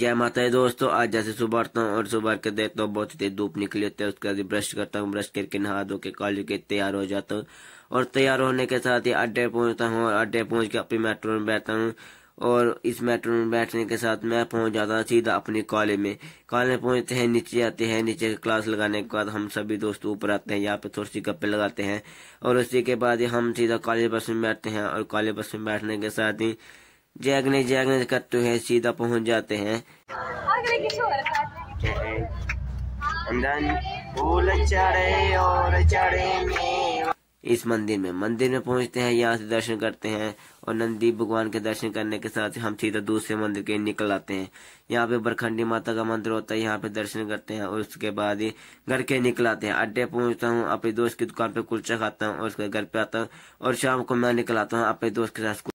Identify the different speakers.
Speaker 1: जय माता है दोस्तों आज जैसे सुबह उठता हूँ और सुबह के देखता हूँ बहुत ही तेज धूप निकली होती है उसके बाद ब्रश करता हूँ ब्रश करके नहा धो के कॉलेज के तैयार हो जाता हूँ और तैयार होने के साथ ही अड्डे पहुंचता हूँ और अड्डे पहुंच के अपने मेट्रो में बैठता हूँ और इस मेट्रो में बैठने के साथ मैं पहुंच जाता हूँ सीधा अपने कॉलेज में कॉलेज पहुंचते हैं नीचे आते हैं नीचे क्लास लगाने के बाद हम सभी दोस्त ऊपर आते हैं यहाँ पे थोड़ी सी गप्पे लगाते हैं और उसी के बाद हम सीधा कॉलेज बस में बैठते हैं और कॉलेज बस में बैठने के साथ ही जैगने जैगने करते हुए सीधा पहुंच जाते हैं इस मंदिर में मंदिर में पहुंचते हैं यहाँ से दर्शन करते हैं और नंदी भगवान के दर्शन करने के साथ हम सीधा दूसरे मंदिर के निकल आते हैं यहाँ पे बरखंडी माता का मंदिर होता है यहाँ पे दर्शन करते हैं और उसके बाद ही घर के निकल आते हैं अड्डे पहुंचता हूँ अपने दोस्त की दुकान पे कुलचा खाता हूँ और उसके घर पे आता हूँ और शाम को मैं निकल आता हूँ अपने दोस्त के साथ